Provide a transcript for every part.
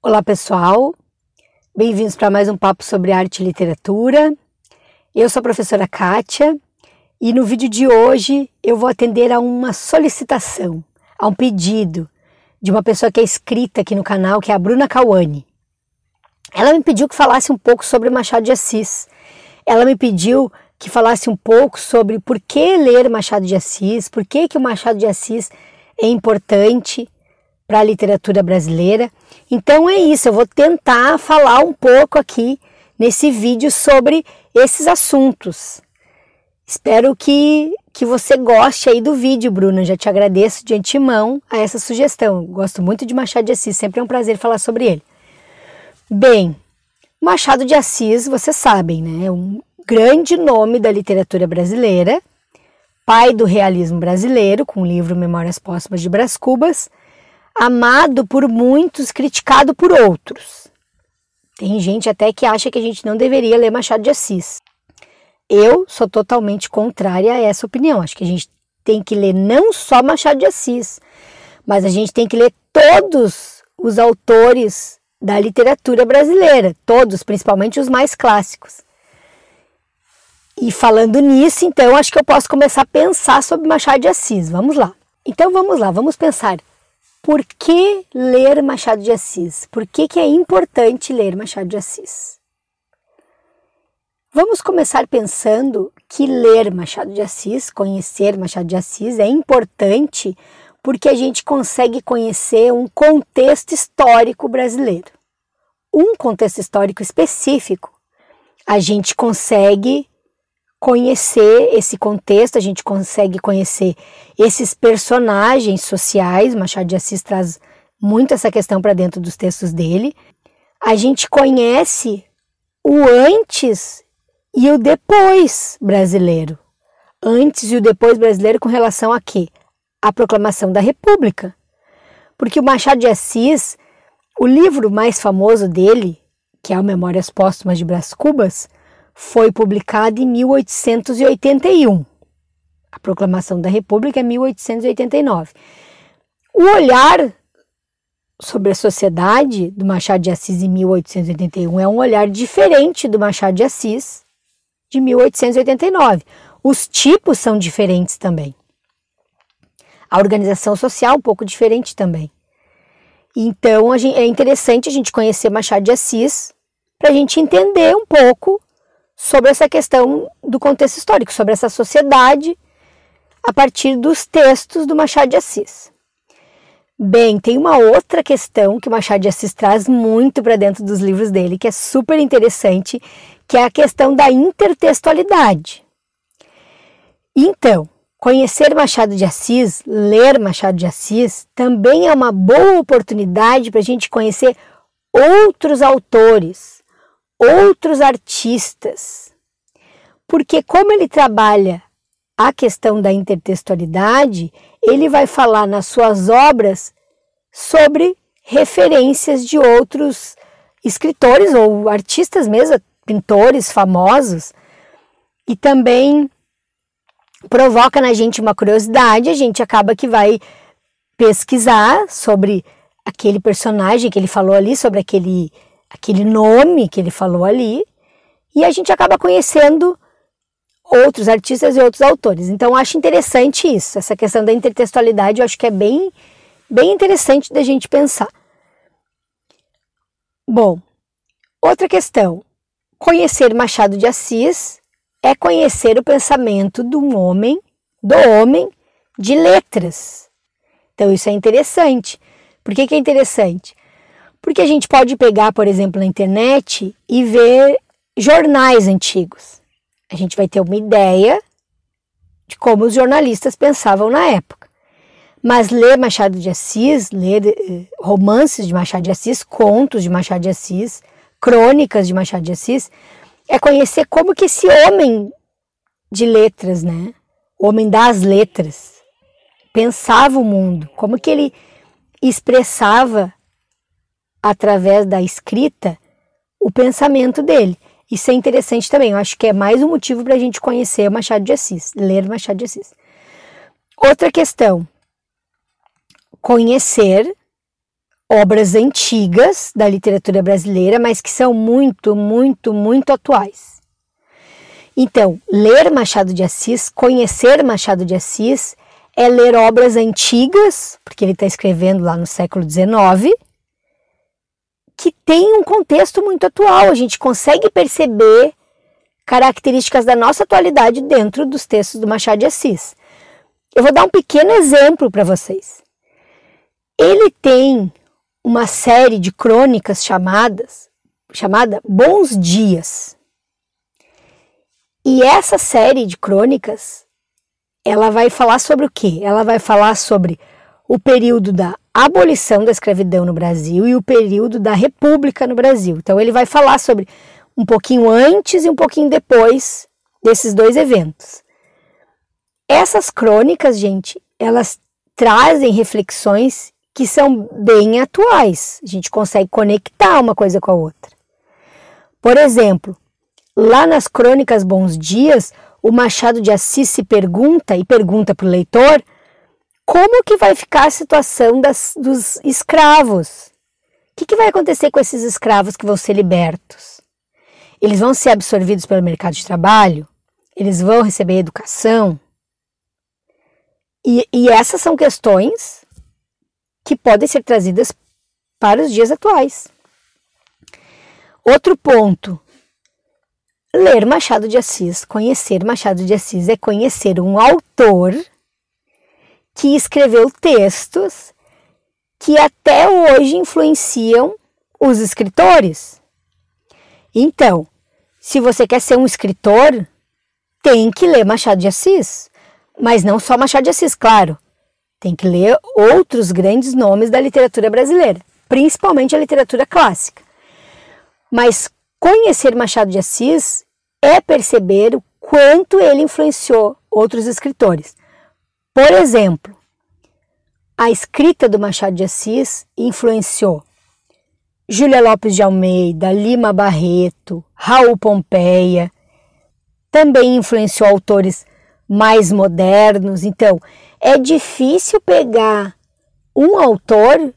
Olá, pessoal. Bem-vindos para mais um papo sobre arte e literatura. Eu sou a professora Kátia e no vídeo de hoje eu vou atender a uma solicitação, a um pedido de uma pessoa que é inscrita aqui no canal, que é a Bruna Cauani. Ela me pediu que falasse um pouco sobre Machado de Assis. Ela me pediu que falasse um pouco sobre por que ler Machado de Assis, por que, que o Machado de Assis é importante para a literatura brasileira. Então é isso, eu vou tentar falar um pouco aqui nesse vídeo sobre esses assuntos. Espero que, que você goste aí do vídeo, Bruna. Já te agradeço de antemão a essa sugestão. Gosto muito de Machado de Assis, sempre é um prazer falar sobre ele. Bem, Machado de Assis, vocês sabem, né? É um grande nome da literatura brasileira, pai do realismo brasileiro, com o livro Memórias Póstumas de Brás Cubas, amado por muitos, criticado por outros. Tem gente até que acha que a gente não deveria ler Machado de Assis. Eu sou totalmente contrária a essa opinião. Acho que a gente tem que ler não só Machado de Assis, mas a gente tem que ler todos os autores da literatura brasileira, todos, principalmente os mais clássicos. E falando nisso, então, acho que eu posso começar a pensar sobre Machado de Assis. Vamos lá. Então, vamos lá, vamos pensar por que ler Machado de Assis? Por que, que é importante ler Machado de Assis? Vamos começar pensando que ler Machado de Assis, conhecer Machado de Assis, é importante porque a gente consegue conhecer um contexto histórico brasileiro. Um contexto histórico específico. A gente consegue conhecer esse contexto, a gente consegue conhecer esses personagens sociais. Machado de Assis traz muito essa questão para dentro dos textos dele. A gente conhece o antes e o depois brasileiro. Antes e o depois brasileiro com relação a quê? A proclamação da República. Porque o Machado de Assis, o livro mais famoso dele, que é o Memórias Póstumas de Brás Cubas, foi publicada em 1881. A proclamação da República é 1889. O olhar sobre a sociedade do Machado de Assis em 1881 é um olhar diferente do Machado de Assis de 1889. Os tipos são diferentes também. A organização social um pouco diferente também. Então é interessante a gente conhecer Machado de Assis para a gente entender um pouco sobre essa questão do contexto histórico, sobre essa sociedade, a partir dos textos do Machado de Assis. Bem, tem uma outra questão que o Machado de Assis traz muito para dentro dos livros dele, que é super interessante, que é a questão da intertextualidade. Então, conhecer Machado de Assis, ler Machado de Assis, também é uma boa oportunidade para a gente conhecer outros autores outros artistas. Porque, como ele trabalha a questão da intertextualidade, ele vai falar nas suas obras sobre referências de outros escritores ou artistas mesmo, pintores famosos, e também provoca na gente uma curiosidade, a gente acaba que vai pesquisar sobre aquele personagem que ele falou ali, sobre aquele aquele nome que ele falou ali e a gente acaba conhecendo outros artistas e outros autores. Então acho interessante isso, essa questão da intertextualidade, eu acho que é bem bem interessante da gente pensar. Bom, outra questão. Conhecer Machado de Assis é conhecer o pensamento de um homem, do homem de letras. Então isso é interessante. Por que, que é interessante? Porque a gente pode pegar, por exemplo, na internet e ver jornais antigos. A gente vai ter uma ideia de como os jornalistas pensavam na época. Mas ler Machado de Assis, ler eh, romances de Machado de Assis, contos de Machado de Assis, crônicas de Machado de Assis, é conhecer como que esse homem de letras, né, homem das letras, pensava o mundo, como que ele expressava através da escrita, o pensamento dele. Isso é interessante também. Eu acho que é mais um motivo para a gente conhecer Machado de Assis, ler Machado de Assis. Outra questão: conhecer obras antigas da literatura brasileira, mas que são muito, muito, muito atuais. Então, ler Machado de Assis, conhecer Machado de Assis, é ler obras antigas, porque ele está escrevendo lá no século XIX, que tem um contexto muito atual. A gente consegue perceber características da nossa atualidade dentro dos textos do Machado de Assis. Eu vou dar um pequeno exemplo para vocês. Ele tem uma série de crônicas chamadas chamada Bons Dias. E essa série de crônicas, ela vai falar sobre o quê? Ela vai falar sobre o período da a abolição da escravidão no Brasil e o período da República no Brasil. Então ele vai falar sobre um pouquinho antes e um pouquinho depois desses dois eventos. Essas crônicas, gente, elas trazem reflexões que são bem atuais. A gente consegue conectar uma coisa com a outra. Por exemplo, lá nas crônicas Bons Dias, o Machado de Assis se pergunta e pergunta para o leitor como que vai ficar a situação das, dos escravos? O que, que vai acontecer com esses escravos que vão ser libertos? Eles vão ser absorvidos pelo mercado de trabalho? Eles vão receber educação? E, e essas são questões que podem ser trazidas para os dias atuais. Outro ponto: ler Machado de Assis. Conhecer Machado de Assis é conhecer um autor que escreveu textos que até hoje influenciam os escritores. Então, se você quer ser um escritor, tem que ler Machado de Assis, mas não só Machado de Assis, claro. Tem que ler outros grandes nomes da literatura brasileira, principalmente a literatura clássica. Mas conhecer Machado de Assis é perceber o quanto ele influenciou outros escritores. Por exemplo, a escrita do Machado de Assis influenciou Júlia Lopes de Almeida, Lima Barreto, Raul Pompeia, também influenciou autores mais modernos. Então, é difícil pegar um autor,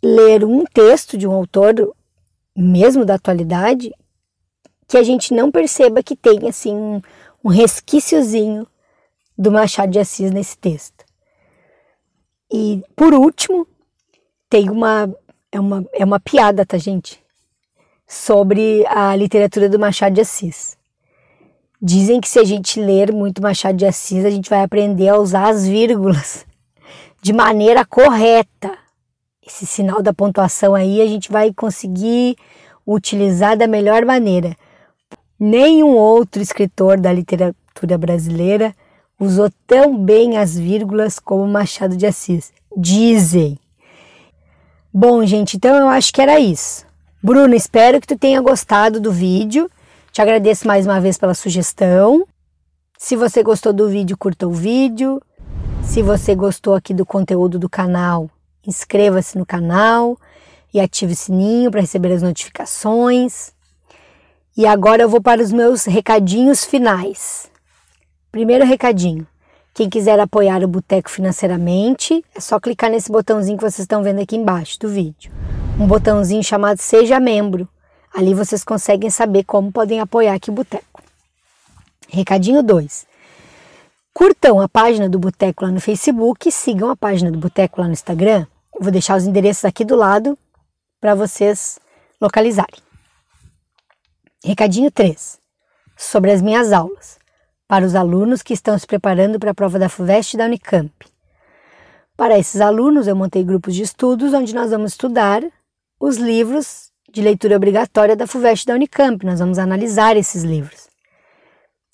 ler um texto de um autor, mesmo da atualidade, que a gente não perceba que tem assim um, um resquíciozinho do Machado de Assis nesse texto. E por último, tem uma é uma é uma piada, tá, gente? Sobre a literatura do Machado de Assis. Dizem que se a gente ler muito Machado de Assis, a gente vai aprender a usar as vírgulas de maneira correta. Esse sinal da pontuação aí a gente vai conseguir utilizar da melhor maneira. Nenhum outro escritor da literatura brasileira usou tão bem as vírgulas como Machado de Assis. Dizem. Bom, gente, então eu acho que era isso. Bruno, espero que tu tenha gostado do vídeo. Te agradeço mais uma vez pela sugestão. Se você gostou do vídeo, curta o vídeo. Se você gostou aqui do conteúdo do canal, inscreva-se no canal e ative o sininho para receber as notificações. E agora eu vou para os meus recadinhos finais. Primeiro recadinho: quem quiser apoiar o Boteco financeiramente, é só clicar nesse botãozinho que vocês estão vendo aqui embaixo do vídeo. Um botãozinho chamado Seja Membro. Ali vocês conseguem saber como podem apoiar aqui o Boteco. Recadinho 2. Curtam a página do Boteco lá no Facebook e sigam a página do Boteco lá no Instagram. Eu vou deixar os endereços aqui do lado para vocês localizarem. Recadinho 3. Sobre as minhas aulas para os alunos que estão se preparando para a prova da FUVEST e da Unicamp. Para esses alunos, eu montei grupos de estudos onde nós vamos estudar os livros de leitura obrigatória da FUVEST e da Unicamp. Nós vamos analisar esses livros.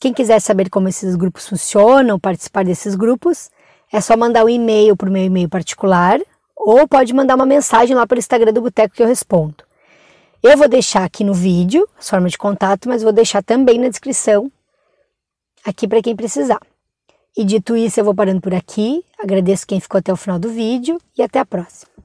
Quem quiser saber como esses grupos funcionam, participar desses grupos, é só mandar um e-mail para o meu e-mail particular ou pode mandar uma mensagem lá para o Instagram do Boteco que eu respondo. Eu vou deixar aqui no vídeo as formas de contato, mas vou deixar também na descrição aqui para quem precisar. E dito isso, eu vou parando por aqui. Agradeço quem ficou até o final do vídeo e até a próxima.